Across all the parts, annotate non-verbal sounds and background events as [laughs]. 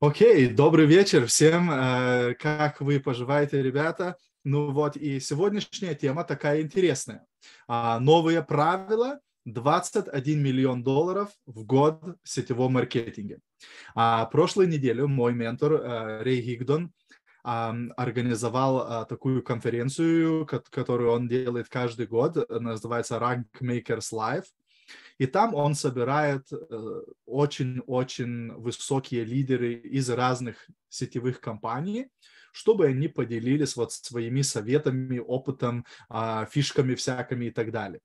Окей, okay, добрый вечер всем. Э, как вы поживаете, ребята? Ну вот, и сегодняшняя тема такая интересная. А, новые правила 21 миллион долларов в год в сетевом маркетинге. А, прошлой неделю мой ментор э, Рей Хигдон организовал э, такую конференцию, которую он делает каждый год, называется Rank Makers Live – и там он собирает э, очень-очень высокие лидеры из разных сетевых компаний, чтобы они поделились вот своими советами, опытом, а, фишками всякими и так далее.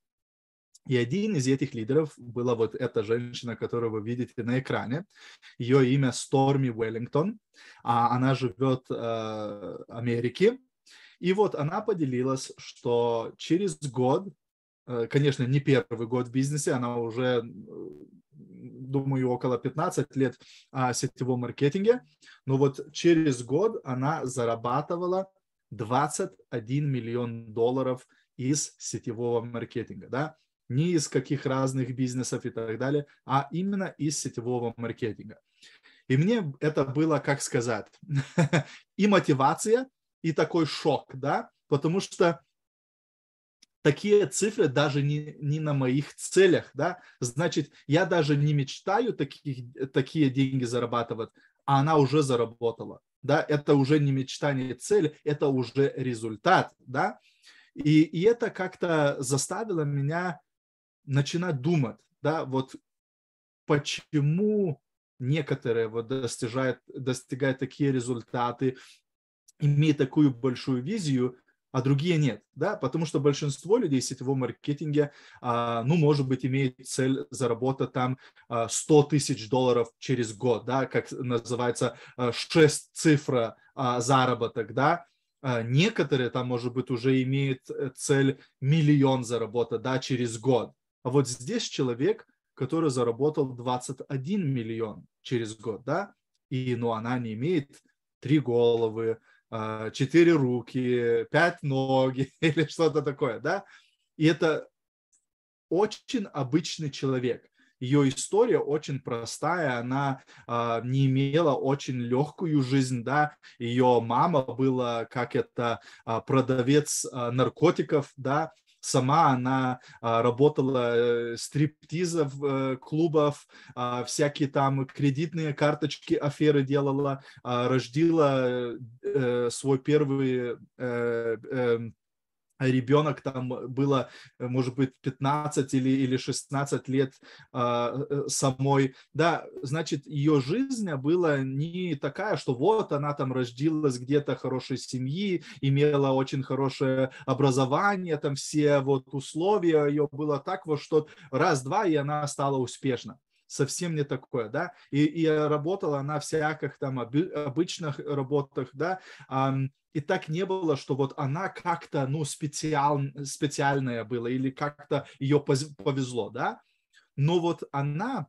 И один из этих лидеров была вот эта женщина, которую вы видите на экране. Ее имя Сторми Уэллингтон. А, она живет э, в Америке. И вот она поделилась, что через год Э, конечно, не первый год в бизнесе, она уже, думаю, около 15 лет о а, сетевом маркетинге, но вот через год она зарабатывала 21 миллион долларов из сетевого маркетинга, да, не из каких разных бизнесов и так далее, а именно из сетевого маркетинга. И мне это было, как сказать, [laughs] и мотивация, и такой шок, да, потому что такие цифры даже не, не на моих целях, да, значит, я даже не мечтаю таких, такие деньги зарабатывать, а она уже заработала, да, это уже не мечтание цель, это уже результат, да, и, и это как-то заставило меня начинать думать, да, вот почему некоторые вот достигают, достигают такие результаты, имеют такую большую визию – а другие нет, да, потому что большинство людей в сетевом маркетинге, а, ну, может быть, имеет цель заработать там 100 а, тысяч долларов через год, да, как называется, а, 6 цифра а, заработок, да, а некоторые там, может быть, уже имеют э, цель миллион заработать, да, через год, а вот здесь человек, который заработал 21 миллион через год, да, и, ну, она не имеет три головы, а, четыре руки, пять ноги [laughs] или что-то такое, да? И это очень обычный человек. Ее история очень простая, она э, не имела очень легкую жизнь, да. Ее мама была, как это, а, продавец наркотиков, да сама она а, работала э, стриптизов, э, клубов, а, всякие там кредитные карточки, аферы делала, а, рождила э, свой первый эм, а ребенок, там было, э, может быть, 15 или, или 16 лет а, э, э, самой, да, значит, ее жизнь была не такая, что вот она там родилась где-то хорошей семьи, имела очень хорошее образование, там все вот условия ее было так вот, что раз-два, и она стала успешна совсем не такое, да, и, и работала она в всяких там обычных работах, да, и так не было, что вот она как-то, ну, специал, специальная была или как-то ее повезло, да, но вот она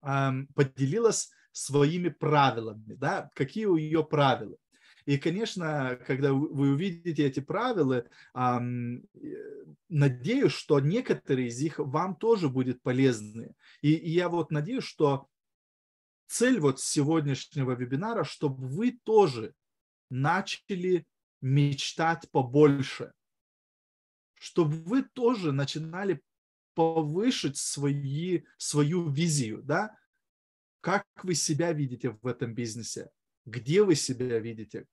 поделилась своими правилами, да, какие у ее правила. И, конечно, когда вы увидите эти правила, э, надеюсь, что некоторые из них вам тоже будут полезны. И, я вот надеюсь, что цель вот сегодняшнего вебинара, чтобы вы тоже начали мечтать побольше, чтобы вы тоже начинали повышить свои, свою визию, да, как вы себя видите в этом бизнесе, где вы себя видите,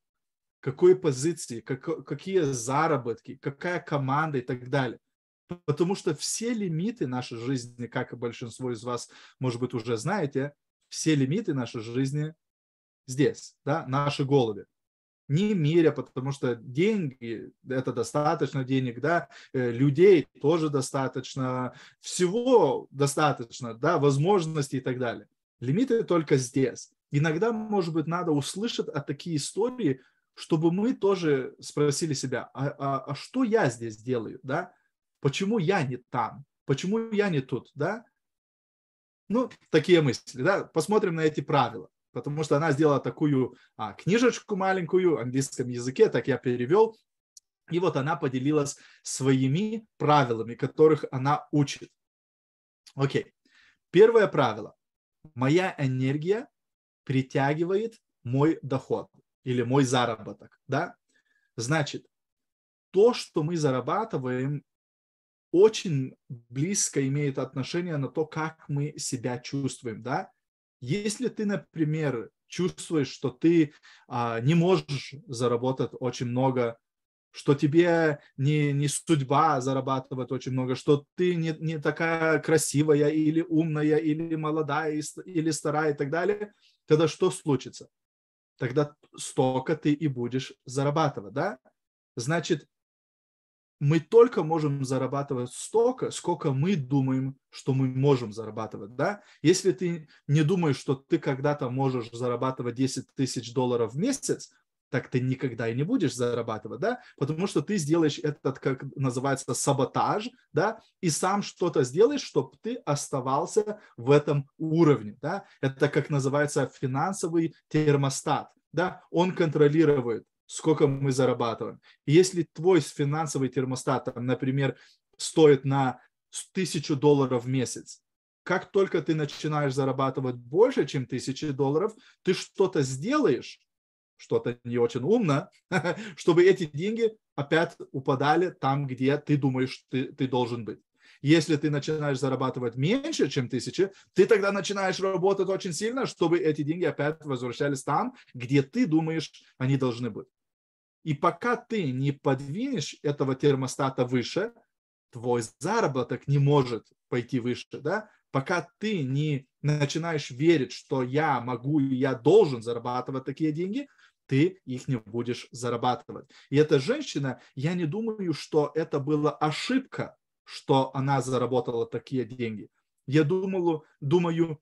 какой позиции, как, какие заработки, какая команда и так далее. Потому что все лимиты нашей жизни, как и большинство из вас, может быть, уже знаете, все лимиты нашей жизни здесь, да, наши головы. Не мире, потому что деньги, это достаточно денег, да, э, людей тоже достаточно, всего достаточно, да, возможностей и так далее. Лимиты только здесь иногда, может быть, надо услышать от такие истории, чтобы мы тоже спросили себя, а, а, а что я здесь делаю, да? Почему я не там? Почему я не тут, да? Ну, такие мысли, да? Посмотрим на эти правила, потому что она сделала такую а, книжечку маленькую в английском языке, так я перевел, и вот она поделилась своими правилами, которых она учит. Окей. Первое правило. Моя энергия притягивает мой доход или мой заработок, да? Значит, то, что мы зарабатываем, очень близко имеет отношение на то, как мы себя чувствуем, да? Если ты, например, чувствуешь, что ты а, не можешь заработать очень много, что тебе не, не судьба зарабатывать очень много, что ты не, не такая красивая или умная, или молодая, или старая и так далее, тогда что случится? Тогда столько ты и будешь зарабатывать, да? Значит, мы только можем зарабатывать столько, сколько мы думаем, что мы можем зарабатывать, да? Если ты не думаешь, что ты когда-то можешь зарабатывать 10 тысяч долларов в месяц, так ты никогда и не будешь зарабатывать, да, потому что ты сделаешь этот, как называется, саботаж, да, и сам что-то сделаешь, чтобы ты оставался в этом уровне, да, это как называется финансовый термостат, да, он контролирует, сколько мы зарабатываем. если твой финансовый термостат, там, например, стоит на тысячу долларов в месяц, как только ты начинаешь зарабатывать больше, чем тысячи долларов, ты что-то сделаешь, что-то не очень умно, [laughs] чтобы эти деньги опять упадали там, где ты думаешь, ты, ты должен быть. Если ты начинаешь зарабатывать меньше, чем тысячи, ты тогда начинаешь работать очень сильно, чтобы эти деньги опять возвращались там, где ты думаешь, они должны быть. И пока ты не подвинешь этого термостата выше, твой заработок не может пойти выше, да? Пока ты не начинаешь верить, что я могу и я должен зарабатывать такие деньги – ты их не будешь зарабатывать. И эта женщина, я не думаю, что это была ошибка, что она заработала такие деньги. Я думала, думаю,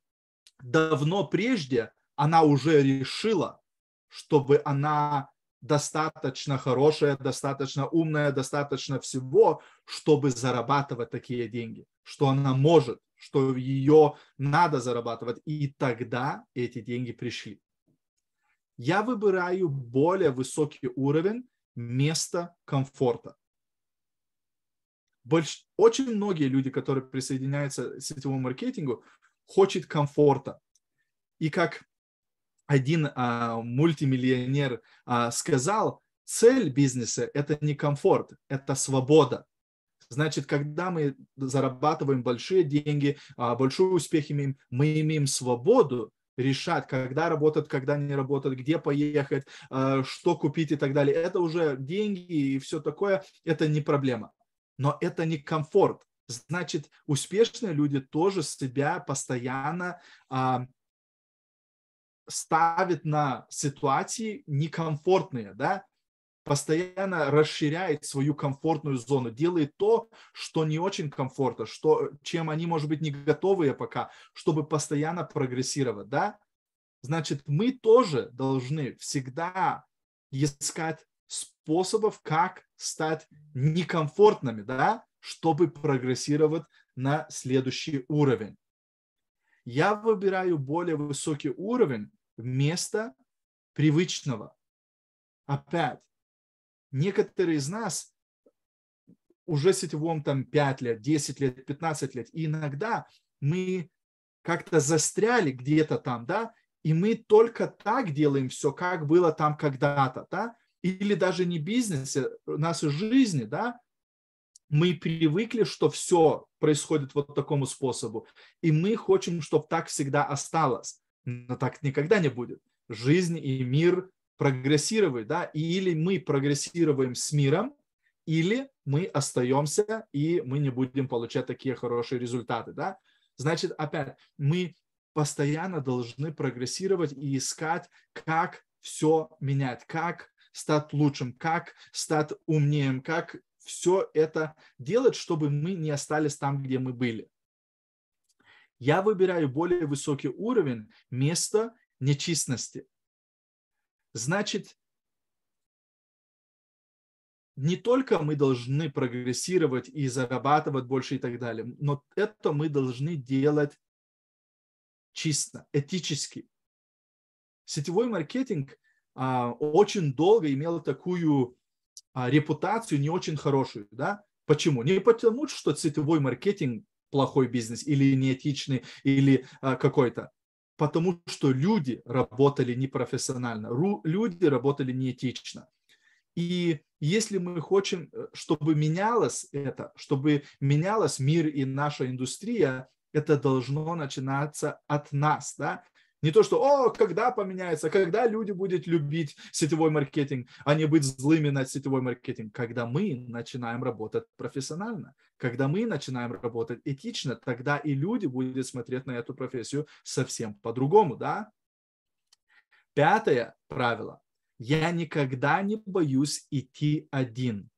давно прежде она уже решила, чтобы она достаточно хорошая, достаточно умная, достаточно всего, чтобы зарабатывать такие деньги, что она может, что ее надо зарабатывать. И тогда эти деньги пришли я выбираю более высокий уровень места комфорта. Больш... Очень многие люди, которые присоединяются к сетевому маркетингу, хочет комфорта. И как один а, мультимиллионер а, сказал, цель бизнеса – это не комфорт, это свобода. Значит, когда мы зарабатываем большие деньги, а, большие успехи, мы имеем свободу решать, когда работать, когда не работать, где поехать, э, что купить и так далее. Это уже деньги и все такое, это не проблема. Но это не комфорт. Значит, успешные люди тоже себя постоянно а, ставят на ситуации некомфортные, да, постоянно расширяет свою комфортную зону, делает то, что не очень комфортно, что, чем они, может быть, не готовы пока, чтобы постоянно прогрессировать, да? Значит, мы тоже должны всегда искать способов, как стать некомфортными, да, чтобы прогрессировать на следующий уровень. Я выбираю более высокий уровень вместо привычного. Опять, некоторые из нас уже сетевом там 5 лет, 10 лет, 15 лет, и иногда мы как-то застряли где-то там, да, и мы только так делаем все, как было там когда-то, да, или даже не бизнесе, у нас и жизни, да, мы привыкли, что все происходит вот такому способу, и мы хотим, чтобы так всегда осталось, но так никогда не будет. Жизнь и мир прогрессировать, да, и или мы прогрессируем с миром, или мы остаемся и мы не будем получать такие хорошие результаты, да. Значит, опять, мы постоянно должны прогрессировать и искать, как все менять, как стать лучшим, как стать умнее, как все это делать, чтобы мы не остались там, где мы были. Я выбираю более высокий уровень места нечистности. Значит, не только мы должны прогрессировать и зарабатывать больше и так далее, но это мы должны делать чисто, этически. Сетевой маркетинг а, очень долго имел такую а, репутацию не очень хорошую. Да? Почему? Не потому, что сетевой маркетинг плохой бизнес или неэтичный, или а, какой-то потому что люди работали непрофессионально, люди работали неэтично. И если мы хотим, э, чтобы менялось это, чтобы менялось мир и наша индустрия, это должно начинаться от нас, да? Не то, что, о, когда поменяется, когда люди будут любить сетевой маркетинг, а не быть злыми на сетевой маркетинг. Когда мы начинаем работать профессионально, когда мы начинаем работать этично, тогда и люди будут смотреть на эту профессию совсем по-другому, да? Пятое правило. Я никогда не боюсь идти один.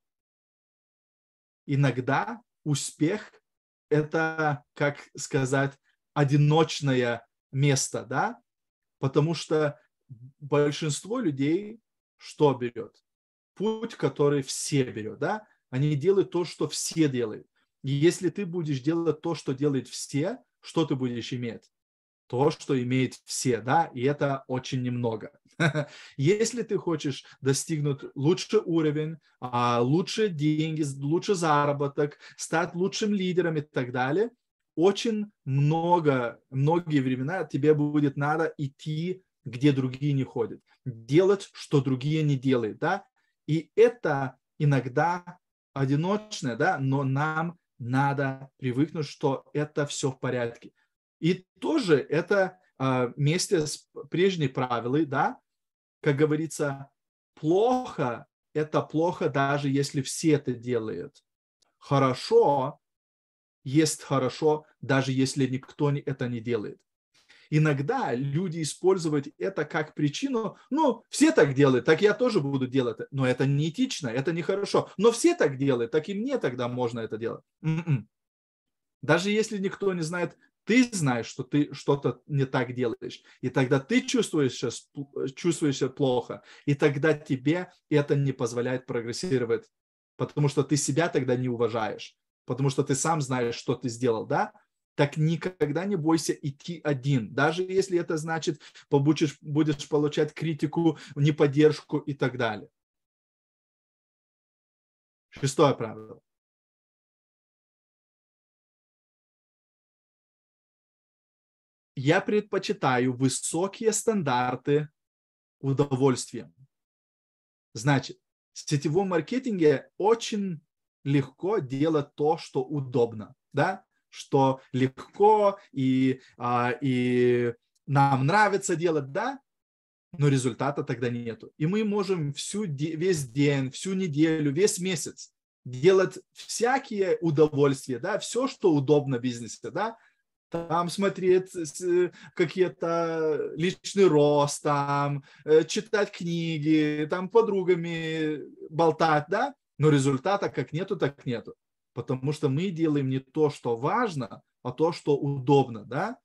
Иногда успех – это, как сказать, одиночная место, да, потому что большинство людей что берет? Путь, который все берет, да, они делают то, что все делают. И если ты будешь делать то, что делают все, что ты будешь иметь? То, что имеет все, да, и это очень немного. [laughs] Если ты хочешь достигнуть лучший уровень, а, лучшие деньги, лучше заработок, стать лучшим лидером и так далее, очень много, многие времена тебе будет надо идти, где другие не ходят, делать, что другие не делают, да, и это иногда одиночное, да, но нам надо привыкнуть, что это все в порядке. И тоже это а, вместе с прежними правилами, да, как говорится, плохо – это плохо, даже если все это делают. Хорошо есть хорошо, даже если никто это не делает. Иногда люди используют это как причину, ну, все так делают, так я тоже буду делать, но это неэтично, это нехорошо, но все так делают, так и мне тогда можно это делать. М-м. Даже если никто не знает, ты знаешь, что ты что-то не так делаешь, и тогда ты чувствуешь, чувствуешь плохо, и тогда тебе это не позволяет прогрессировать, потому что ты себя тогда не уважаешь потому что ты сам знаешь, что ты сделал, да, так никогда не бойся идти один, даже если это значит, получишь, будешь получать критику, неподдержку и так далее. Шестое правило. Я предпочитаю высокие стандарты удовольствием. Значит, в сетевом маркетинге очень легко делать то, что удобно, да, что легко и, а, и нам нравится делать, да, но результата тогда нету. И мы можем всю, весь день, всю неделю, весь месяц делать всякие удовольствия, да, все, что удобно в бизнесе, да, там смотреть какие-то личный рост, там э, читать книги, там подругами болтать, да, но результата как нету, так нету. Потому что мы делаем не то, что важно, а то, что удобно, да?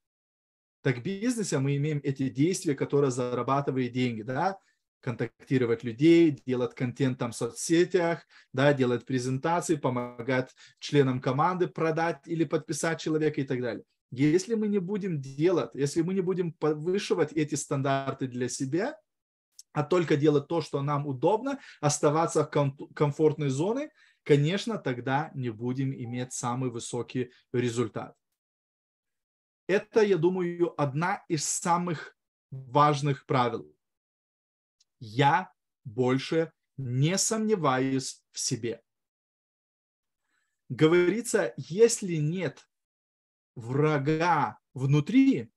Так в бизнесе мы имеем эти действия, которые зарабатывают деньги, да? контактировать людей, делать контент там в соцсетях, да, делать презентации, помогать членам команды продать или подписать человека и так далее. Если мы не будем делать, если мы не будем повышивать эти стандарты для себя, а только делать то, что нам удобно, оставаться в комфортной зоне, конечно, тогда не будем иметь самый высокий результат. Это, я думаю, одна из самых важных правил. Я больше не сомневаюсь в себе. Говорится, если нет врага внутри,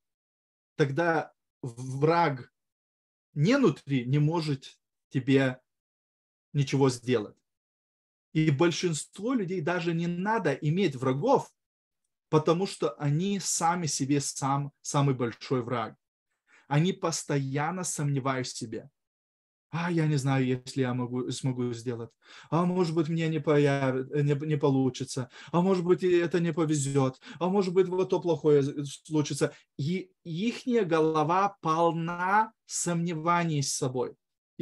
тогда враг не внутри не может тебе ничего сделать. И большинство людей даже не надо иметь врагов, потому что они сами себе сам, самый большой враг. Они постоянно сомневаются в себе а я не знаю, если я могу, смогу сделать, а может быть мне не, появится, не, не получится, а может быть это не повезет, а может быть вот то плохое случится. И ихняя голова полна сомневаний с собой.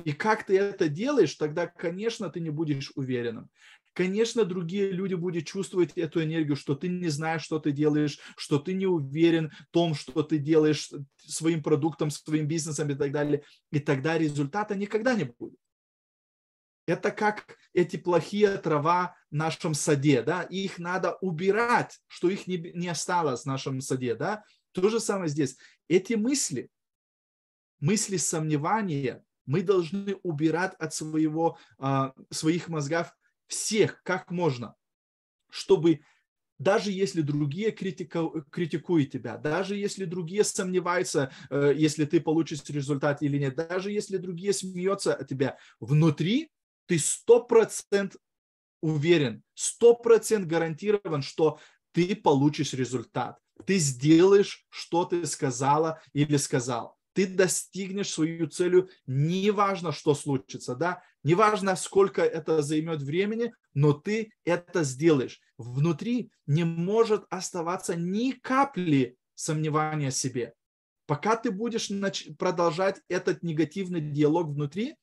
И как ты это делаешь, тогда, конечно, ты не будешь уверенным. Конечно, другие люди будут чувствовать эту энергию, что ты не знаешь, что ты делаешь, что ты не уверен в том, что ты делаешь своим продуктом, своим бизнесом и так далее. И тогда результата никогда не будет. Это как эти плохие трава в нашем саде, да, их надо убирать, что их не, не осталось в нашем саде, да. То же самое здесь. Эти мысли, мысли сомневания, мы должны убирать от своего, а, своих мозгов всех как можно, чтобы даже если другие критика, критикуют тебя, даже если другие сомневаются, э, если ты получишь результат или нет, даже если другие смеются от тебя, внутри ты 100% уверен, 100% гарантирован, что ты получишь результат. Ты сделаешь, что ты сказала или сказал ты достигнешь свою целью, неважно, что случится, да, неважно, сколько это займет времени, но ты это сделаешь. Внутри не может оставаться ни капли сомневания в себе. Пока ты будешь продолжать этот негативный диалог внутри,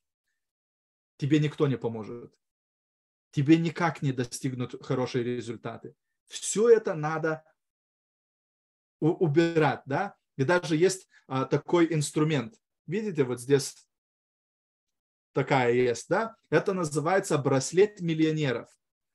тебе никто не поможет. Тебе никак не достигнут хорошие результаты. Все это надо убирать, да, и даже есть а, такой инструмент. Видите, вот здесь такая есть, да? Это называется браслет миллионеров.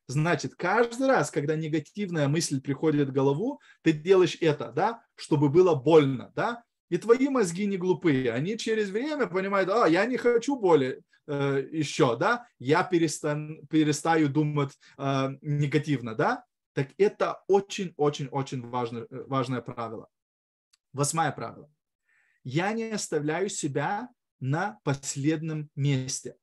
Значит, каждый раз, когда негативная мысль приходит в голову, ты делаешь это, да, чтобы было больно, да? И твои мозги не глупые. Они через время понимают, а, я не хочу боли э, еще, да? Я перестан, перестаю думать э, негативно, да? Так это очень-очень-очень важное, э, важное правило. Восьмое правило. Я не оставляю себя на последнем месте.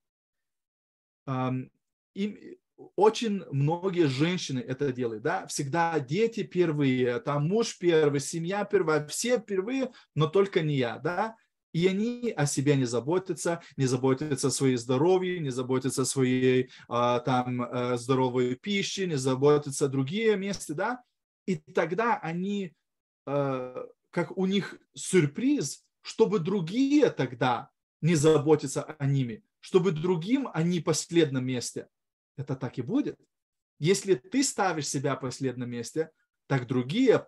И очень многие женщины это делают, да, всегда дети первые, там муж первый, семья первая, все первые, но только не я, да, и они о себе не заботятся, не заботятся о своей здоровье, не заботятся о своей а, там э, здоровой пище, не заботятся о другие места, да, и тогда они э, как у них сюрприз, чтобы другие тогда не заботиться о ними, чтобы другим они последнем месте. Это так и будет. Если ты ставишь себя последнем месте, так другие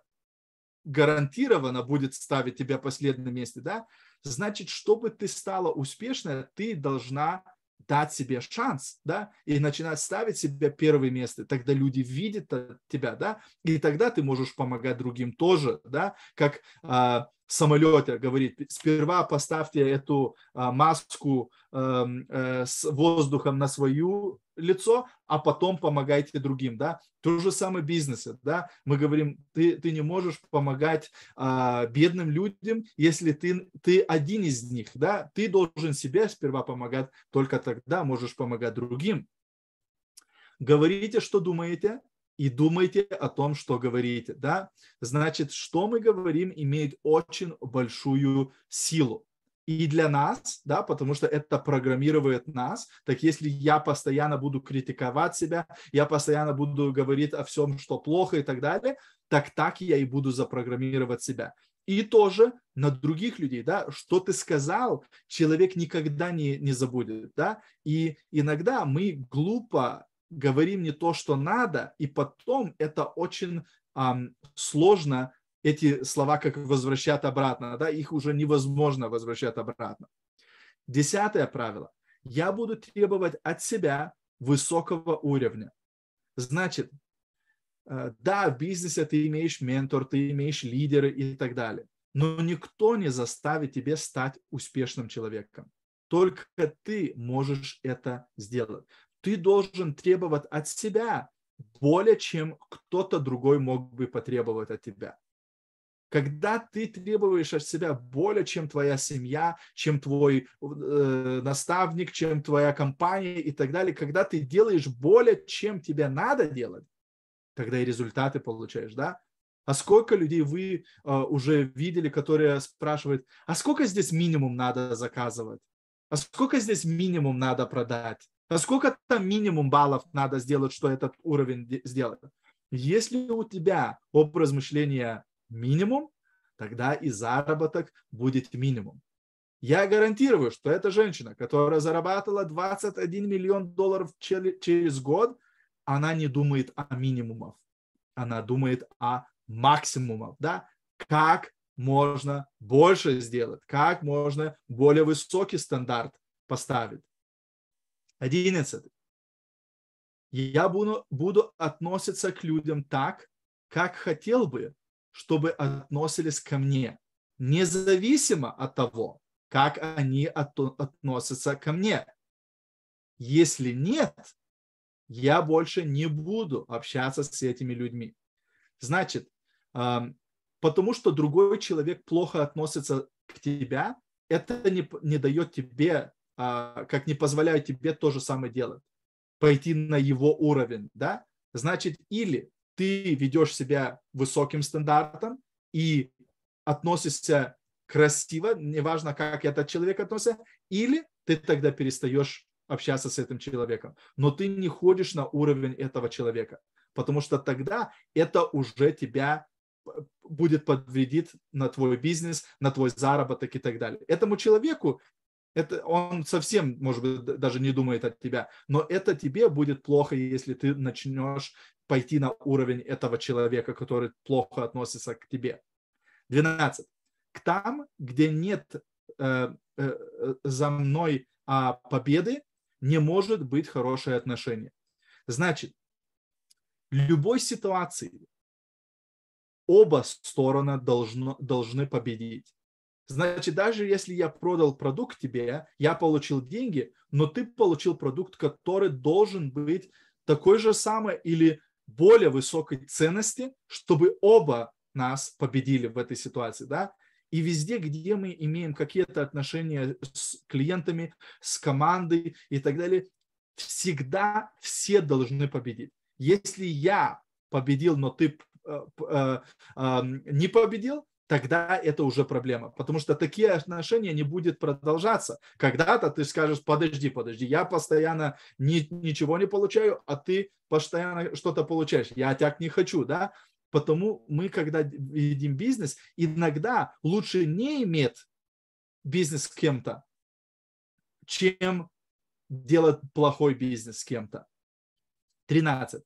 гарантированно будет ставить тебя последнем месте, да? Значит, чтобы ты стала успешной, ты должна дать себе шанс, да, и начинать ставить себя первое место, тогда люди видят тебя, да, и тогда ты можешь помогать другим тоже, да, как а, самолете говорит, сперва поставьте эту а, маску а, а, с воздухом на свою лицо, а потом помогайте другим, да. То же самое бизнесы, да. Мы говорим, ты, ты не можешь помогать а, бедным людям, если ты, ты один из них, да. Ты должен себе сперва помогать, только тогда можешь помогать другим. Говорите, что думаете, и думайте о том, что говорите, да. Значит, что мы говорим, имеет очень большую силу и для нас, да, потому что это программирует нас. Так если я постоянно буду критиковать себя, я постоянно буду говорить о всем, что плохо и так далее, так так я и буду запрограммировать себя. И тоже на других людей, да, что ты сказал, человек никогда не, не забудет, да, и иногда мы глупо говорим не то, что надо, и потом это очень эм, сложно эти слова как возвращать обратно, да, их уже невозможно возвращать обратно. Десятое правило. Я буду требовать от себя высокого уровня. Значит, э, да, в бизнесе ты имеешь ментор, ты имеешь лидеры и так далее, но никто не заставит тебя стать успешным человеком. Только ты можешь это сделать. Ты должен требовать от себя более, чем кто-то другой мог бы потребовать от тебя когда ты требуешь от себя более, чем твоя семья, чем твой э, наставник, чем твоя компания и так далее, когда ты делаешь более, чем тебе надо делать, тогда и результаты получаешь, да? А сколько людей вы э, уже видели, которые спрашивают, а сколько здесь минимум надо заказывать? А сколько здесь минимум надо продать? А сколько там минимум баллов надо сделать, что этот уровень сделать? Если у тебя образ мышления минимум, тогда и заработок будет минимум. Я гарантирую, что эта женщина, которая зарабатывала 21 миллион долларов через год, она не думает о минимумах, она думает о максимумах, да, как можно больше сделать, как можно более высокий стандарт поставить. Одиннадцатый. Я буду, буду относиться к людям так, как хотел бы, чтобы относились ко мне, независимо от того, как они относятся ко мне. Если нет, я больше не буду общаться с этими людьми. Значит, потому что другой человек плохо относится к тебе, это не, не дает тебе, а, как не позволяет тебе то же самое делать, пойти на его уровень, да? Значит, или ты ведешь себя высоким стандартом и относишься красиво, неважно, как этот человек относится, или ты тогда перестаешь общаться с этим человеком, но ты не ходишь на уровень этого человека, потому что тогда это уже тебя будет подвредит на твой бизнес, на твой заработок и так далее. Этому человеку это он совсем, может быть, даже не думает от тебя, но это тебе будет плохо, если ты начнешь пойти на уровень этого человека, который плохо относится к тебе. 12. К там, где нет э, э, за мной а, победы, не может быть хорошее отношение. Значит, в любой ситуации оба стороны должно, должны победить. Значит, даже если я продал продукт тебе, я получил деньги, но ты получил продукт, который должен быть такой же самый или более высокой ценности, чтобы оба нас победили в этой ситуации, да, и везде, где мы имеем какие-то отношения с клиентами, с командой и так далее, всегда все должны победить. Если я победил, но ты э, э, эм, не победил, тогда это уже проблема, потому что такие отношения не будет продолжаться. Когда-то ты скажешь, подожди, подожди, я постоянно ни, ничего не получаю, а ты постоянно что-то получаешь, я так не хочу, да? Потому мы, когда ведем бизнес, иногда лучше не иметь бизнес с кем-то, чем делать плохой бизнес с кем-то. 13.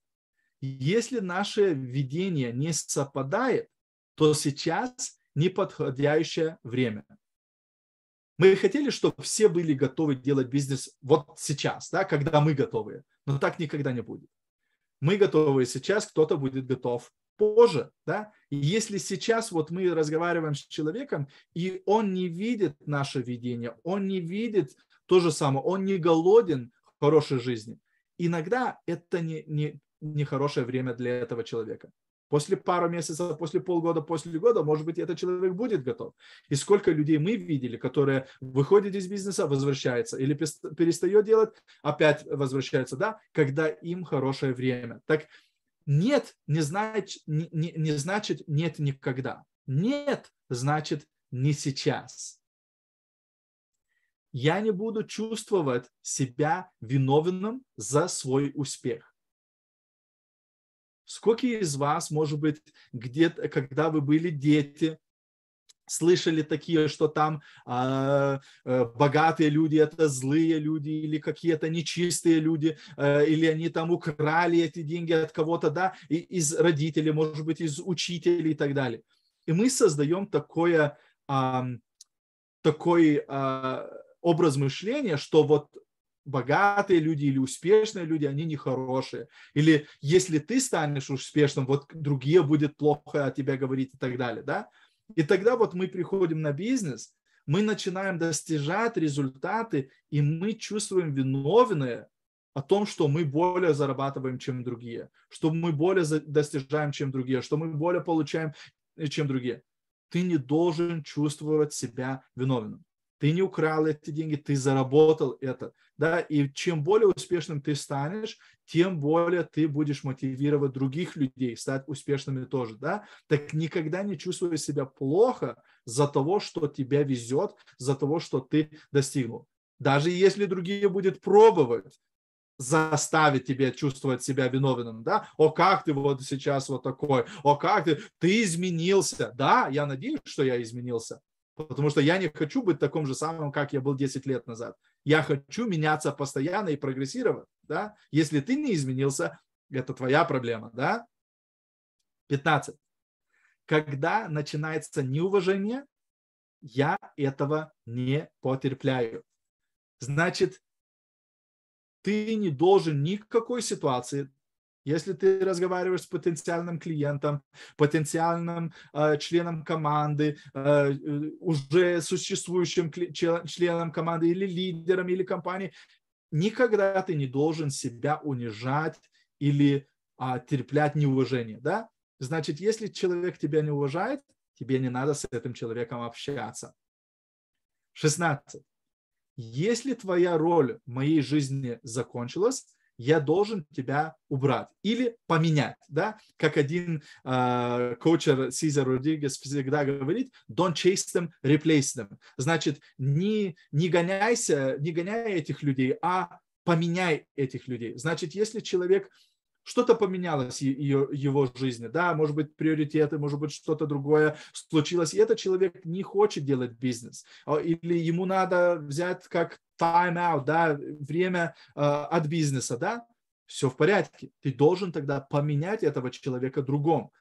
Если наше видение не совпадает, то сейчас неподходящее время. Мы хотели, чтобы все были готовы делать бизнес вот сейчас, да, когда мы готовы, но так никогда не будет. Мы готовы сейчас, кто-то будет готов позже, да? И если сейчас вот мы разговариваем с человеком, и он не видит наше видение, он не видит то же самое, он не голоден хорошей жизни, иногда это не, не, не хорошее время для этого человека. После пару месяцев, после полгода, после года, может быть, этот человек будет готов. И сколько людей мы видели, которые выходят из бизнеса, возвращаются или перестает делать, опять возвращаются, да, когда им хорошее время. Так нет не значит, не, не, не значит нет никогда. Нет значит не сейчас я не буду чувствовать себя виновным за свой успех. Сколько из вас, может быть, где-то, когда вы были дети, слышали такие, что там э, э, богатые люди это злые люди или какие-то нечистые люди, э, или они там украли эти деньги от кого-то, да, и, из родителей, может быть, из учителей и так далее. И мы создаем такое, э, такой э, образ мышления, что вот богатые люди или успешные люди, они нехорошие. Или если ты станешь успешным, вот другие будут плохо о тебе говорить и так далее. Да? И тогда вот мы приходим на бизнес, мы начинаем достижать результаты, и мы чувствуем виновные о том, что мы более зарабатываем, чем другие, что мы более достижаем, чем другие, что мы более получаем, э, чем другие. Ты не должен чувствовать себя виновным ты не украл эти деньги, ты заработал это. Да? И чем более успешным ты станешь, тем более ты будешь мотивировать других людей стать успешными тоже. Да? Так никогда не чувствуй себя плохо за того, что тебя везет, за того, что ты достигнул. Даже если другие будут пробовать, заставить тебя чувствовать себя виновным, да? О, как ты вот сейчас вот такой, о, как ты, ты изменился, да? Я надеюсь, что я изменился, Потому что я не хочу быть таким же самым, как я был 10 лет назад. Я хочу меняться постоянно и прогрессировать. Да? Если ты не изменился, это твоя проблема. Да? 15. Когда начинается неуважение, я этого не потерпляю. Значит, ты не должен ни к какой ситуации, если ты разговариваешь с потенциальным клиентом, потенциальным э, членом команды, э, э уже существующим членом команды или лидером или компании, никогда ты не должен себя унижать или э, терплять неуважение. Да? Значит, если человек тебя не уважает, тебе не надо с этим человеком общаться. 16. Если твоя роль в моей жизни закончилась, я должен тебя убрать или поменять, да, как один э, коучер Сизер Родигес всегда говорит, don't chase them, replace them, значит, не, не гоняйся, не гоняй этих людей, а поменяй этих людей, значит, если человек что-то поменялось в ее, его жизни, да, может быть, приоритеты, может быть, что-то другое случилось, и этот человек не хочет делать бизнес, а, или ему надо взять как time-out, да, время э, от бизнеса, да, все в порядке, ты должен тогда поменять этого человека другому,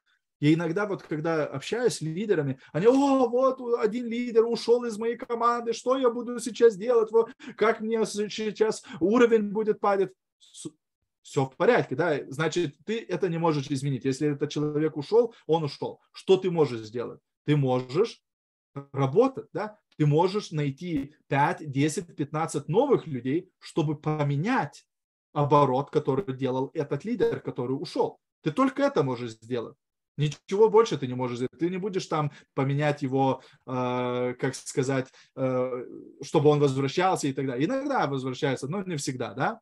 я иногда вот, когда общаюсь с лидерами, они, о, вот один лидер ушел из моей команды, что я буду сейчас делать, вот, как мне сейчас уровень будет падать все в порядке, да, значит, ты это не можешь изменить. Если этот человек ушел, он ушел. Что ты можешь сделать? Ты можешь работать, да, ты можешь найти 5, 10, 15 новых людей, чтобы поменять оборот, который делал этот лидер, который ушел. Ты только это можешь сделать. Ничего больше ты не можешь сделать. Ты не будешь там поменять его, э, как сказать, э, чтобы он возвращался и так далее. Иногда возвращается, но не всегда, да.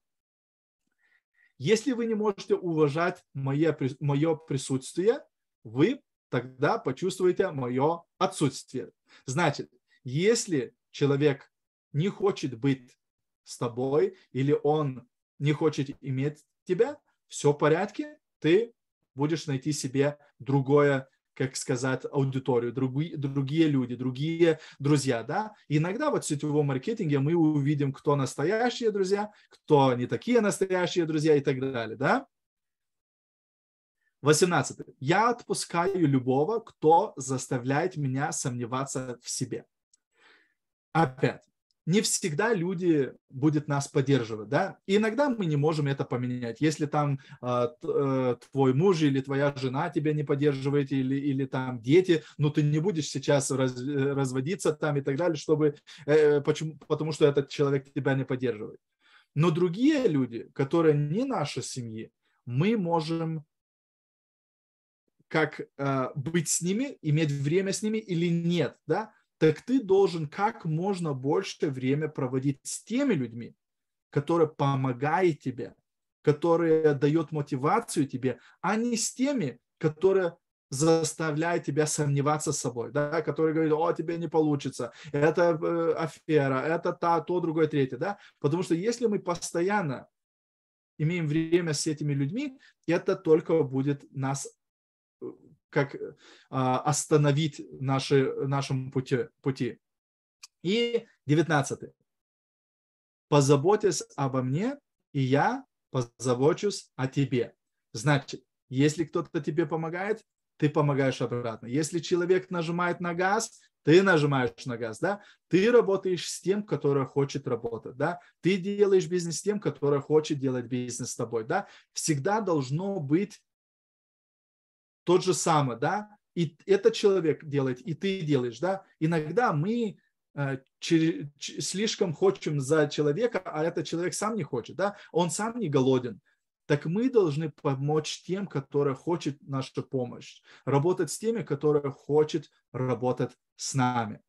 Если вы не можете уважать мое, присутствие, вы тогда почувствуете мое отсутствие. Значит, если человек не хочет быть с тобой или он не хочет иметь тебя, все в порядке, ты будешь найти себе другое как сказать, аудиторию, другие, другие люди, другие друзья, да. иногда вот в сетевом маркетинге мы увидим, кто настоящие друзья, кто не такие настоящие друзья и так далее, да. 18. Я отпускаю любого, кто заставляет меня сомневаться в себе. Опять, не всегда люди будет нас поддерживать, да, и иногда мы не можем это поменять, если там а, э, твой муж или твоя жена тебя не поддерживает, или, или там дети, ну, ты не будешь сейчас раз, э, разводиться там и так далее, чтобы, э, почему, потому что этот человек тебя не поддерживает. Но другие люди, которые не наши семьи, мы можем как э, быть с ними, иметь время с ними или нет, да, так ты должен как можно больше время проводить с теми людьми, которые помогают тебе, которые дают мотивацию тебе, а не с теми, которые заставляют тебя сомневаться с собой, да, которые говорят, о, тебе не получится, это э, афера, это та, то, другое, третье, да, потому что если мы постоянно имеем время с этими людьми, это только будет нас как э, а, остановить наши, нашем пути, пути. И 19. Позаботьтесь обо мне, и я позабочусь о тебе. Значит, если кто-то тебе помогает, ты помогаешь обратно. Если человек нажимает на газ, ты нажимаешь на газ, да? Ты работаешь с тем, который хочет работать, да? Ты делаешь бизнес с тем, который хочет делать бизнес с тобой, да? Всегда должно быть тот же самый, да, и этот человек делает, и ты делаешь, да. Иногда мы э, слишком хочем за человека, а этот человек сам не хочет, да, он сам не голоден. Так мы должны помочь тем, которые хочет нашу помощь, работать с теми, которые хочет работать с нами.